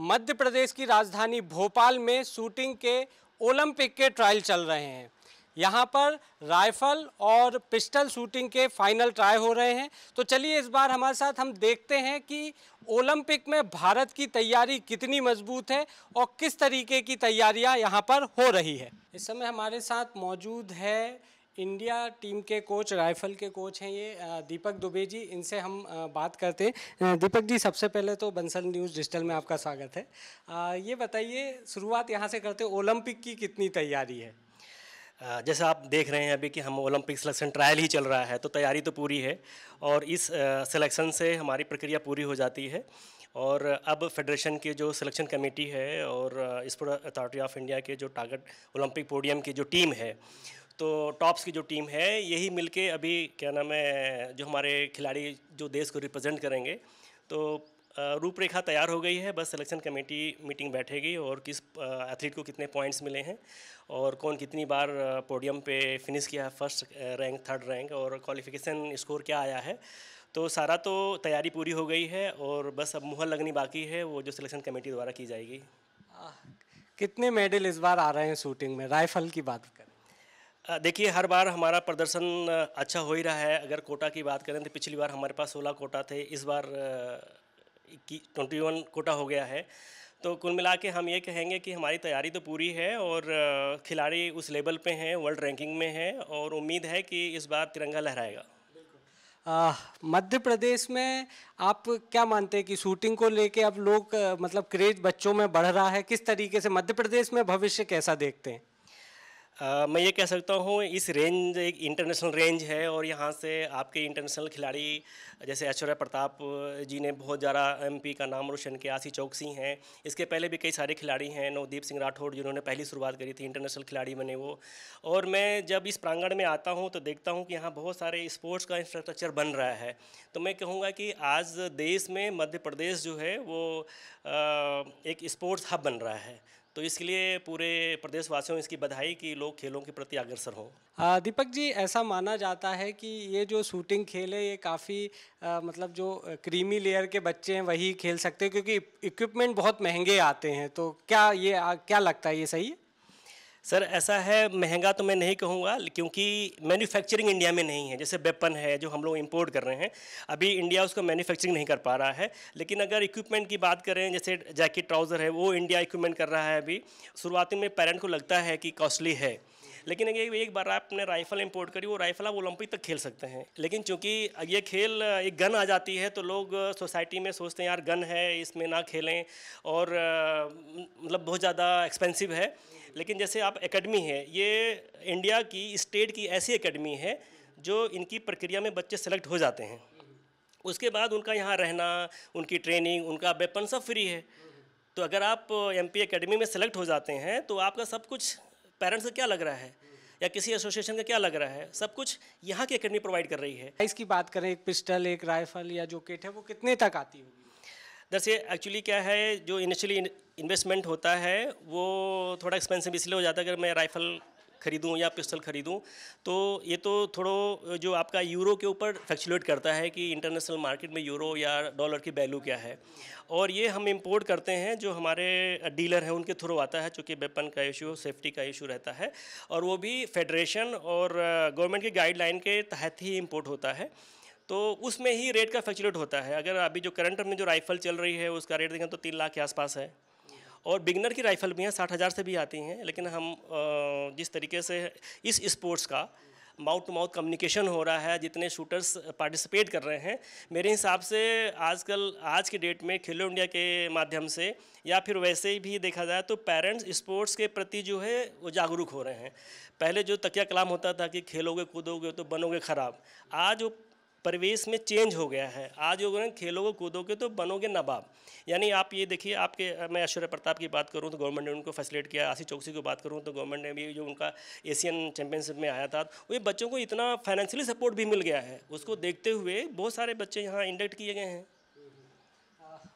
मध्य प्रदेश की राजधानी भोपाल में शूटिंग के ओलंपिक के ट्रायल चल रहे हैं यहाँ पर राइफल और पिस्टल शूटिंग के फाइनल ट्राई हो रहे हैं तो चलिए इस बार हमारे साथ हम देखते हैं कि ओलंपिक में भारत की तैयारी कितनी मजबूत है और किस तरीके की तैयारियाँ यहाँ पर हो रही है इस समय हमारे साथ मौजूद है इंडिया टीम के कोच राइफल के कोच हैं ये दीपक दुबे जी इनसे हम बात करते हैं दीपक जी सबसे पहले तो बंसल न्यूज़ डिजिटल में आपका स्वागत है ये बताइए शुरुआत यहाँ से करते ओलंपिक की कितनी तैयारी है जैसे आप देख रहे हैं अभी कि हम ओलंपिक सिलेक्शन ट्रायल ही चल रहा है तो तैयारी तो पूरी है और इस सिलेक्शन से हमारी प्रक्रिया पूरी हो जाती है और अब फेडरेशन की जो सिलेक्शन कमेटी है और स्पोर्ट अथॉरिटी ऑफ इंडिया के जो टारगेट ओलंपिक पोडियम की जो टीम है तो टॉप्स की जो टीम है यही मिलके अभी क्या नाम है जो हमारे खिलाड़ी जो देश को रिप्रेजेंट करेंगे तो रूपरेखा तैयार हो गई है बस सिलेक्शन कमेटी मीटिंग बैठेगी और किस एथलीट को कितने पॉइंट्स मिले हैं और कौन कितनी बार पोडियम पे फिनिश किया है फर्स्ट रैंक थर्ड रैंक और क्वालिफिकेशन स्कोर क्या आया है तो सारा तो तैयारी पूरी हो गई है और बस अब मुहर लगनी बाकी है वो जो सिलेक्शन कमेटी द्वारा की जाएगी कितने मेडल इस बार आ रहे हैं शूटिंग में राइफल की बात करें देखिए हर बार हमारा प्रदर्शन अच्छा हो ही रहा है अगर कोटा की बात करें तो पिछली बार हमारे पास 16 कोटा थे इस बार ट्वेंटी वन कोटा हो गया है तो कुल मिला के हम ये कहेंगे कि हमारी तैयारी तो पूरी है और खिलाड़ी उस लेवल पे हैं वर्ल्ड रैंकिंग में हैं और उम्मीद है कि इस बार तिरंगा लहराएगा मध्य प्रदेश में आप क्या मानते हैं कि शूटिंग को लेके अब लोग मतलब क्रेज बच्चों में बढ़ रहा है किस तरीके से मध्य प्रदेश में भविष्य कैसा देखते हैं मैं ये कह सकता हूँ इस रेंज एक इंटरनेशनल रेंज है और यहाँ से आपके इंटरनेशनल खिलाड़ी जैसे ऐश्वर्या प्रताप जी ने बहुत ज़्यादा एमपी का नाम रोशन किया आशी चौकसी हैं इसके पहले भी कई सारे खिलाड़ी हैं नवदीप सिंह राठौड़ जिन्होंने पहली शुरुआत करी थी इंटरनेशनल खिलाड़ी बने वो और मैं जब इस प्रांगण में आता हूँ तो देखता हूँ कि यहाँ बहुत सारे स्पोर्ट्स का इंफ्रास्ट्रक्चर बन रहा है तो मैं कहूँगा कि आज देश में मध्य प्रदेश जो है वो एक स्पोर्ट्स हब बन रहा है तो इसलिए पूरे प्रदेशवासियों इसकी बधाई कि लोग खेलों के प्रति अग्रसर हो दीपक जी ऐसा माना जाता है कि ये जो शूटिंग खेल है ये काफ़ी मतलब जो क्रीमी लेयर के बच्चे हैं वही खेल सकते हैं क्योंकि इक्विपमेंट बहुत महंगे आते हैं तो क्या ये क्या लगता है ये सही है सर ऐसा है महंगा तो मैं नहीं कहूँगा क्योंकि मैन्युफैक्चरिंग इंडिया में नहीं है जैसे वेपन है जो हम लोग इंपोर्ट कर रहे हैं अभी इंडिया उसको मैन्युफैक्चरिंग नहीं कर पा रहा है लेकिन अगर इक्विपमेंट की बात करें जैसे जैकेट ट्राउज़र है वो इंडिया इक्विपमेंट कर रहा है अभी शुरुआती में पेरेंट को लगता है कि कॉस्टली है लेकिन अगर एक बार आपने राइफल इम्पोर्ट करी वो राइफल आप ओलंपिक तक खेल सकते हैं लेकिन चूंकि ये खेल एक गन आ जाती है तो लोग सोसाइटी में सोचते हैं यार गन है इसमें ना खेलें और मतलब बहुत ज़्यादा एक्सपेंसिव है लेकिन जैसे आप एकेडमी है ये इंडिया की स्टेट की ऐसी एकेडमी है जो इनकी प्रक्रिया में बच्चे सेलेक्ट हो जाते हैं उसके बाद उनका यहाँ रहना उनकी ट्रेनिंग उनका वेपन सब फ्री है तो अगर आप एम पी में सेलेक्ट हो जाते हैं तो आपका सब कुछ पेरेंट्स का क्या लग रहा है या किसी एसोसिएशन का क्या लग रहा है सब कुछ यहाँ की अकेडमी प्रोवाइड कर रही है इसकी बात करें एक पिस्टल एक राइफल या जो किट है वो कितने तक आती होगी दरअसल एक्चुअली क्या है जो इनिशियली इन्वेस्टमेंट होता है वो थोड़ा एक्सपेंसिव इसलिए हो जाता है अगर मैं राइफल खरीदूँ या पिस्टल खरीदूँ तो ये तो थोड़ा जो आपका यूरो के ऊपर फैक्चुलेट करता है कि इंटरनेशनल मार्केट में यूरो या डॉलर की वैल्यू क्या है और ये हम इम्पोर्ट करते हैं जो हमारे डीलर हैं उनके थ्रू आता है चूँकि वेपन का इशू सेफ्टी का इशू रहता है और वो भी फेडरेशन और गवर्नमेंट की गाइडलाइन के तहत ही इम्पोर्ट होता है तो उसमें ही रेट का फैक्चुलेट होता है अगर अभी जो करंट में जो राइफल चल रही है उसका रेट देखें तो तीन लाख के आसपास है और बिगनर की राइफ़ल भी हैं साठ हज़ार से भी आती हैं लेकिन हम जिस तरीके से इस स्पोर्ट्स का माउथ टू माउथ कम्युनिकेशन हो रहा है जितने शूटर्स पार्टिसिपेट कर रहे हैं मेरे हिसाब से आजकल आज के डेट में खेलो इंडिया के माध्यम से या फिर वैसे ही भी देखा जाए तो पेरेंट्स स्पोर्ट्स के प्रति जो है वो जागरूक हो रहे हैं पहले जो तकिया कलाम होता था कि खेलोगे कूदोगे तो बनोगे ख़राब आज वो परिवेश में चेंज हो गया है आज अगर खेलोगे कूदोगे तो बनोगे नवाब यानी आप ये देखिए आपके मैं ऐश्वर्य प्रताप की बात करूँ तो गवर्नमेंट ने उनको फैसिलेट किया आशी चौकसी की बात करूँ तो गवर्नमेंट ने भी जो उनका एशियन चैम्पियनशिप में आया था वो बच्चों को इतना फाइनेंशियली सपोर्ट भी मिल गया है उसको देखते हुए बहुत सारे बच्चे यहाँ इंडक्ट किए गए हैं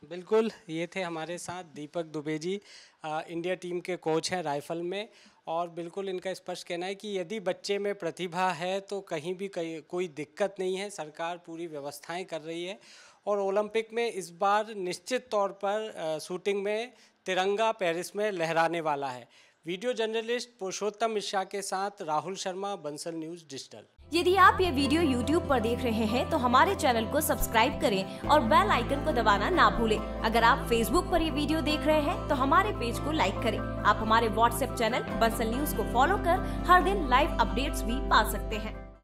बिल्कुल ये थे हमारे साथ दीपक दुबे जी आ, इंडिया टीम के कोच हैं राइफल में और बिल्कुल इनका स्पष्ट कहना है कि यदि बच्चे में प्रतिभा है तो कहीं भी कहीं कोई दिक्कत नहीं है सरकार पूरी व्यवस्थाएं कर रही है और ओलंपिक में इस बार निश्चित तौर पर आ, शूटिंग में तिरंगा पेरिस में लहराने वाला है वीडियो जर्नलिस्ट पुरुषोत्तम मिश्रा के साथ राहुल शर्मा बंसल न्यूज़ डिजिटल यदि आप ये वीडियो YouTube पर देख रहे हैं तो हमारे चैनल को सब्सक्राइब करें और बेल आइकन को दबाना ना भूलें। अगर आप Facebook पर ये वीडियो देख रहे हैं तो हमारे पेज को लाइक करें आप हमारे WhatsApp चैनल बंसल न्यूज को फॉलो कर हर दिन लाइव अपडेट्स भी पा सकते हैं